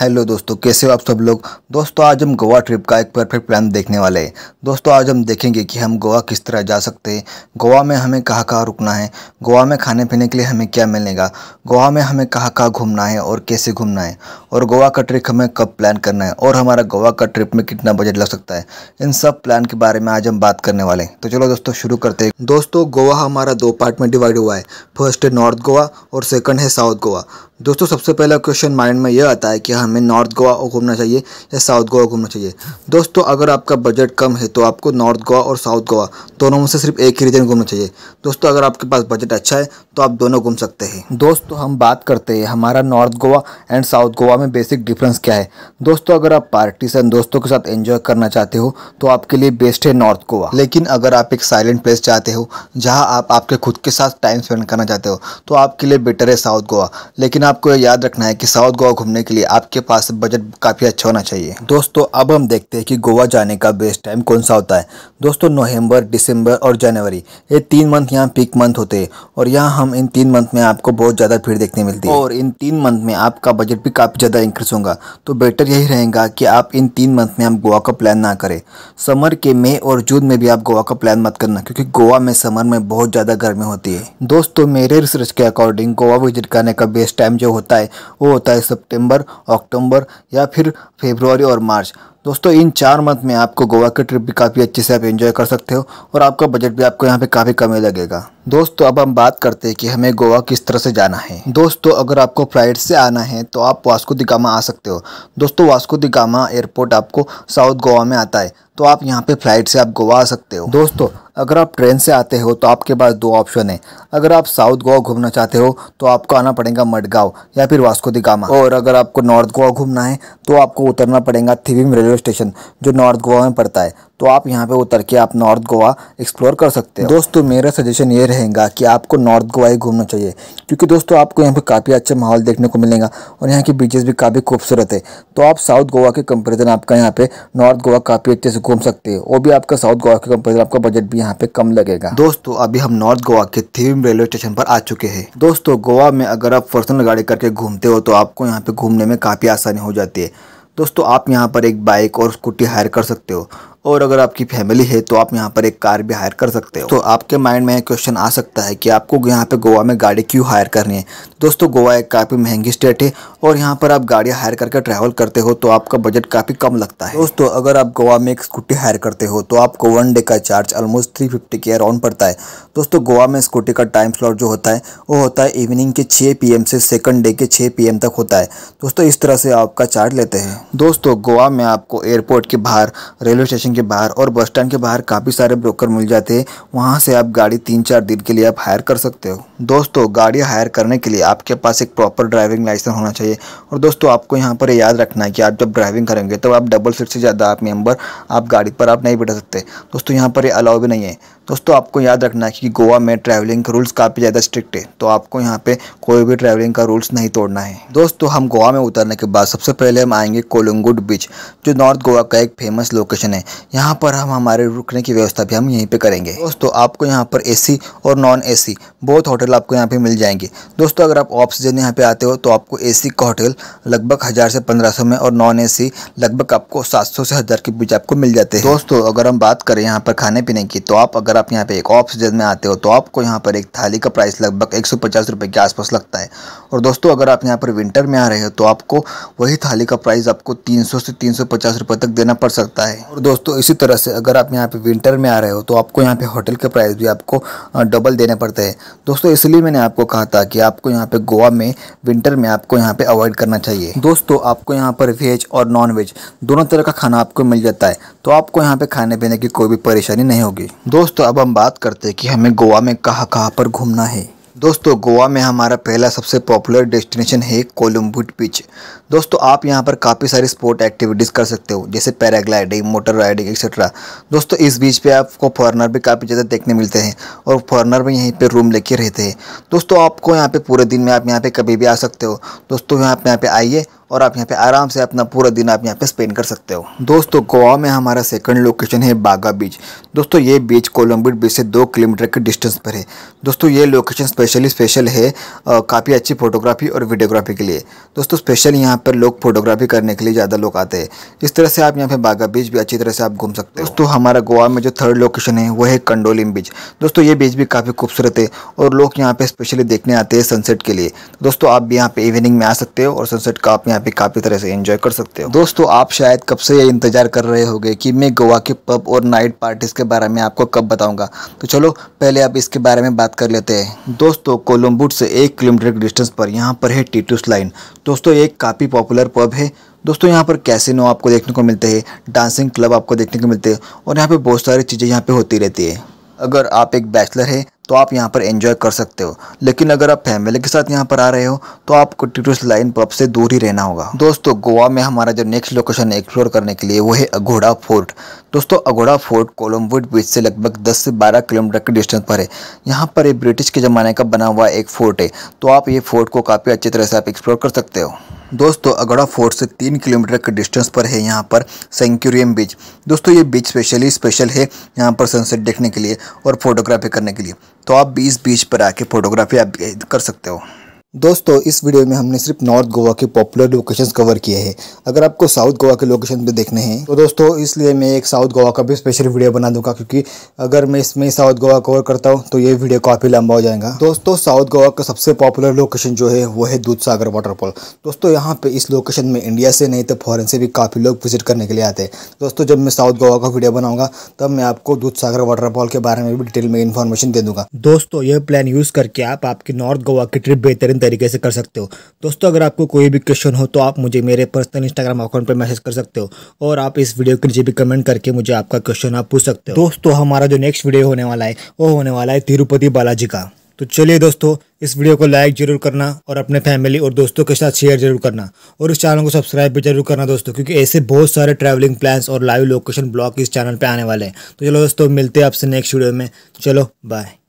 hello दोस्तों कैसे हो आप सब लोग दोस्तों आज हम गोवा ट्रिप का एक परफेक्ट प्लान देखने वाले हैं दोस्तों आज हम देखेंगे कि हम गोवा किस तरह जा सकते हैं गोवा में हमें कहाँ कहाँ रुकना है गोवा में खाने पीने के लिए हमें क्या मिलेगा गोवा में हमें कहाँ कहाँ घूमना है और कैसे घूमना है और गोवा का ट्रिप हमें कब प्लान करना है और हमारा गोवा का ट्रिप में कितना बजट लग सकता है इन सब प्लान के बारे में आज हम बात करने वाले हैं तो चलो दोस्तों शुरू करते हैं दोस्तों गोवा हमारा दो पार्ट में डिवाइड हुआ है फर्स्ट है नॉर्थ गोवा और सेकेंड है साउथ गोवा दोस्तों सबसे पहला क्वेश्चन माइंड में यह आता है कि हमें नॉर्थ गोवा घूमना चाहिए या साउथ गोवा घूमना चाहिए दोस्तों अगर आपका बजट कम है तो आपको नॉर्थ गोवा और साउथ गोवा दोनों में से सिर्फ एक ही रीजन घूमना चाहिए दोस्तों अगर आपके पास बजट अच्छा है तो आप दोनों घूम सकते हैं दोस्तों हम बात करते हैं हमारा north Goa and south Goa भाव में बेसिक डिफरेंस क्या है दोस्तों अगर आप पार्टी से दोस्तों के साथ एंजॉय करना चाहते हो तो आपके लिए बेस्ट है नॉर्थ गोवा लेकिन अगर आप एक साइलेंट प्लेस चाहते हो जहाँ आप आपके खुद के साथ टाइम स्पेंड करना चाहते हो तो आपके लिए बेटर है साउथ गोवा लेकिन आपको याद रखना है कि साउथ गोवा घूमने के लिए आपके पास बजट काफ़ी अच्छा होना चाहिए दोस्तों अब हम देखते हैं कि गोवा जाने का बेस्ट टाइम कौन सा होता है दोस्तों नवंबर दिसंबर और जनवरी ये तीन मंथ यहाँ पीक मंथ होते हैं और यहाँ हम इन तीन मंथ में आपको बहुत ज़्यादा भीड़ देखने मिलती है और इन तीन मंथ में आपका बजट भी काफ़ी ज़्यादा इंक्रीज़ होगा तो बेटर यही रहेगा कि आप इन तीन मंथ में आप गोवा का प्लान ना करें समर के मई और जून में भी आप गोवा का प्लान मत करना क्योंकि गोवा में समर में बहुत ज़्यादा गर्मी होती है दोस्तों मेरे रिसर्च के अकॉर्डिंग गोवा विजिट करने का बेस्ट टाइम जो होता है वो होता है सेप्टेम्बर अक्टूबर या फिर फेब्रुआरी और मार्च दोस्तों इन चार मंथ में आपको गोवा की ट्रिप भी काफ़ी अच्छे से आप एंजॉय कर सकते हो और आपका बजट भी आपको यहाँ पे काफ़ी कम लगेगा दोस्तों अब हम बात करते हैं कि हमें गोवा किस तरह से जाना है दोस्तों अगर आपको फ्लाइट से आना है तो आप वास्को दिगामा आ सकते हो दोस्तों वास्को दिगामा एयरपोर्ट आपको साउथ गोवा में आता है तो आप यहाँ पे फ़्लाइट से आप गोवा आ सकते हो दोस्तों अगर आप ट्रेन से आते हो तो आपके पास दो ऑप्शन है अगर आप साउथ गोवा घूमना चाहते हो तो आपको आना पड़ेगा मडगांव या फिर वास्को दी गामा और अगर आपको नॉर्थ गोवा घूमना है तो आपको उतरना पड़ेगा थिविम रेलवे स्टेशन जो नॉर्थ गोवा में पड़ता है तो आप यहाँ पे उतर के आप नॉर्थ गोवा एक्सप्लोर कर सकते हैं दोस्तों मेरा सजेशन ये रहेगा कि आपको नॉर्थ गोवा ही घूमना चाहिए क्योंकि दोस्तों आपको यहाँ पे काफ़ी अच्छा माहौल देखने को मिलेगा और यहाँ के बीचेस भी काफ़ी खूबसूरत है तो आप साउथ गोवा के कंपेरिजन आपका यहाँ पे नॉर्थ गोवा काफ़ी अच्छे से घूम सकते हो वो भी आपका साउथ गोवा के कंपेरिजन आपका बजट भी यहाँ पे कम लगेगा दोस्तों अभी हम नॉर्थ गोवा के थीम रेलवे स्टेशन पर आ चुके हैं दोस्तों गोवा में अगर आप पर्सनल गाड़ी करके घूमते हो तो आपको यहाँ पे घूमने में काफ़ी आसानी हो जाती है दोस्तों आप यहाँ पर एक बाइक और स्कूटी हायर कर सकते हो और अगर आपकी फैमिली है तो आप यहाँ पर एक कार भी हायर कर सकते हो तो आपके माइंड में क्वेश्चन आ सकता है कि आपको यहाँ पे गोवा में गाड़ी क्यों हायर करनी है दोस्तों गोवा एक काफ़ी महंगी स्टेट है और यहाँ पर आप गाड़ी हायर करके ट्रैवल करते हो तो आपका बजट काफ़ी कम लगता है दोस्तों अगर आप गोवा में एक स्कूटी हायर करते हो तो आपको वन डे का चार्ज ऑलमोस्ट थ्री फिफ्टी के अराउंड पड़ता है दोस्तों गोवा में स्कूटी का टाइम स्लॉट जो होता है वो होता है इवनिंग के छः पी से सेकंड डे के छः पी तक होता है दोस्तों इस तरह से आपका चार्ज लेते हैं दोस्तों गोवा में आपको एयरपोर्ट के बाहर रेलवे स्टेशन के बाहर और बस स्टैंड के बाहर काफ़ी सारे ब्रोकर मिल जाते हैं वहाँ से आप गाड़ी तीन चार दिन के लिए आप हायर कर सकते हो दोस्तों गाड़ियाँ हायर करने के लिए आपके पास एक प्रॉपर ड्राइविंग लाइसेंस होना चाहिए और दोस्तों आपको यहाँ पर याद रखना है कि आप जब ड्राइविंग करेंगे तो आप डबल सीट से ज़्यादा आप मेंबर आप गाड़ी पर आप नहीं बैठा सकते दोस्तों यहाँ पर ये अलाउ भी नहीं है दोस्तों आपको याद रखना है कि गोवा में ट्रैवलिंग के रूल्स काफ़ी ज़्यादा स्ट्रिक्ट है तो आपको यहाँ पे कोई भी ट्रैवलिंग का रूल्स नहीं तोड़ना है दोस्तों हम गोवा में उतरने के बाद सबसे पहले हम आएंगे कोलंगुड बीच जो नॉर्थ गोवा का एक फेमस लोकेशन है यहाँ पर हम हमारे रुकने की व्यवस्था भी हम यहीं पर करेंगे दोस्तों आपको यहाँ पर ए और नॉन ए सी बहुत होटल होटल आपको यहाँ पे मिल जाएंगे दोस्तों अगर आप ऑक्सीजन यहाँ पे आते हो तो आपको एसी का होटल लगभग हज़ार से पंद्रह सौ में और नॉन एसी लगभग आपको सात सौ से हज़ार के बीच आपको मिल जाते हैं दोस्तों अगर हम बात करें यहाँ पर खाने पीने की तो आप अगर आप यहाँ पे एक ऑक्सीजन में आते हो तो आपको यहाँ पर एक थाली का प्राइस लगभग एक सौ के आसपास लगता है और दोस्तों अगर आप यहाँ पर विंटर में आ रहे हो तो आपको वही थाली का प्राइस आपको तीन से तीन रुपए तक देना पड़ सकता है और दोस्तों इसी तरह से अगर आप यहाँ पे विंटर में आ रहे हो तो आपको यहाँ पे होटल के प्राइस भी आपको डबल देने पड़ते हैं दोस्तों इसलिए मैंने आपको कहा था कि आपको यहाँ पे गोवा में विंटर में आपको यहाँ पे अवॉइड करना चाहिए दोस्तों आपको यहाँ पर वेज और नॉन वेज दोनों तरह का खाना आपको मिल जाता है तो आपको यहाँ पे खाने पीने की कोई भी परेशानी नहीं होगी दोस्तों अब हम बात करते हैं कि हमें गोवा में कहाँ कहाँ पर घूमना है दोस्तों गोवा में हमारा पहला सबसे पॉपुलर डेस्टिनेशन है कोलम्बुट बीच दोस्तों आप यहां पर काफ़ी सारी स्पोर्ट एक्टिविटीज़ कर सकते हो जैसे पैराग्लाइडिंग मोटर राइडिंग एक्सेट्रा दोस्तों इस बीच पे आपको फॉरनर भी काफ़ी ज़्यादा देखने मिलते हैं और फॉरनर भी यहीं पे रूम लेके रहते हैं दोस्तों आपको यहाँ पर पूरे दिन में आप यहाँ पर कभी भी आ सकते हो दोस्तों यहाँ पर यहाँ पर आइए और आप यहाँ पे आराम से अपना पूरा दिन आप यहाँ पे स्पेंड कर सकते हो दोस्तों गोवा में हमारा सेकंड लोकेशन है बागा बीच दोस्तों ये बीच कोलम्बिट बीच से दो किलोमीटर के डिस्टेंस पर है दोस्तों ये लोकेशन स्पेशली स्पेशल है काफ़ी अच्छी फोटोग्राफी और वीडियोग्राफी के लिए दोस्तों स्पेशल यहाँ पर लोग फोटोग्राफी करने के लिए ज़्यादा लोग आते हैं इस तरह से आप यहाँ पर बाघा बीच भी अच्छी तरह से आप घूम सकते हो दोस्तों हमारा गोवा में जो थर्ड लोकेशन है वो है कंडोलिम बीच दोस्तों ये बीच भी काफ़ी खूबसूरत है और लोग यहाँ पर स्पेशली देखने आते हैं सनसेट के लिए दोस्तों आप भी यहाँ पर इवनिंग में आ सकते हो और सनसेट का आप यहाँ यहाँ पे काफ़ी तरह से एंजॉय कर सकते हो दोस्तों आप शायद कब से ये इंतजार कर रहे होंगे कि मैं गोवा के पब और नाइट पार्टीज़ के बारे में आपको कब बताऊँगा तो चलो पहले आप इसके बारे में बात कर लेते हैं दोस्तों कोलम्बुट से एक किलोमीटर के डिस्टेंस पर यहाँ पर है टीटूस लाइन दोस्तों ये काफ़ी पॉपुलर पब है दोस्तों यहाँ पर कैसिनो आपको देखने को मिलते हैं डांसिंग क्लब आपको देखने को मिलते हैं और यहाँ पे बहुत सारी चीज़ें यहाँ पे होती रहती है अगर आप एक बैचलर है तो आप यहाँ पर एंजॉय कर सकते हो लेकिन अगर आप फैमिली के साथ यहाँ पर आ रहे हो तो आपको टूरिस्ट लाइन पब से दूर ही रहना होगा दोस्तों गोवा में हमारा जो नेक्स्ट लोकेशन एक्सप्लोर करने के लिए वो है अघोड़ा फोर्ट दोस्तों अघोड़ा फोर्ट कोलमवुड बीच से लगभग 10 से 12 किलोमीटर के डिस्टेंस पर है यहाँ पर ये ब्रिटिश के ज़माने का बना हुआ एक फोर्ट है तो आप ये फोर्ट को काफ़ी अच्छी तरह से आप एक्सप्लोर कर सकते हो दोस्तों अगड़ा फोर्ट से तीन किलोमीटर के डिस्टेंस पर है यहाँ पर सेंक्यूरियम बीच दोस्तों ये बीच स्पेशली स्पेशल है यहाँ पर सनसेट देखने के लिए और फोटोग्राफी करने के लिए तो आप भी इस बीच पर आके फ़ोटोग्राफी आप कर सकते हो दोस्तों इस वीडियो में हमने सिर्फ नॉर्थ गोवा के पॉपुलर लोकेशंस कवर किए हैं अगर आपको साउथ गोवा के लोकेशन भी देखने हैं तो दोस्तों इसलिए मैं एक साउथ गोवा का भी स्पेशल वीडियो बना दूंगा क्योंकि अगर मैं इसमें साउथ गोवा कवर करता हूँ तो ये वीडियो काफ़ी लंबा हो जाएगा दोस्तों साउथ गोवा का सबसे पॉपुलर लोकेशन जो है वो है दूध सागर वाटरफॉल दोस्तों यहाँ पर इस लोकेशन में इंडिया से नहीं तो फॉरन से भी काफ़ी लोग विजिट करने के लिए आते हैं दोस्तों जब मैं साउथ गोवा का वीडियो बनाऊंगा तब मैं आपको दूध सागर वाटरफॉल के बारे में भी डिटेल में इन्फॉर्मेशन दे दूंगा दोस्तों यह प्लान यूज़ करके आप आपकी नॉर्थ गोवा की ट्रिप बेहतरीन बेहतरीन तरीके से कर सकते हो दोस्तों अगर आपको कोई भी क्वेश्चन हो तो आप मुझे मेरे पर्सनल इंस्टाग्राम अकाउंट पर मैसेज कर सकते हो और आप इस वीडियो के नीचे भी कमेंट करके मुझे आपका क्वेश्चन आप पूछ सकते हो दोस्तों हमारा जो नेक्स्ट वीडियो होने वाला है वो होने वाला है तिरुपति बालाजी का तो चलिए दोस्तों इस वीडियो को लाइक जरूर करना और अपने फैमिली और दोस्तों के साथ शेयर जरूर करना और इस चैनल को सब्सक्राइब भी जरूर करना दोस्तों क्योंकि ऐसे बहुत सारे ट्रैवलिंग प्लान्स और लाइव लोकेशन ब्लॉग इस चैनल पे आने वाले हैं तो चलो दोस्तों मिलते हैं आपसे नेक्स्ट वीडियो में चलो बाय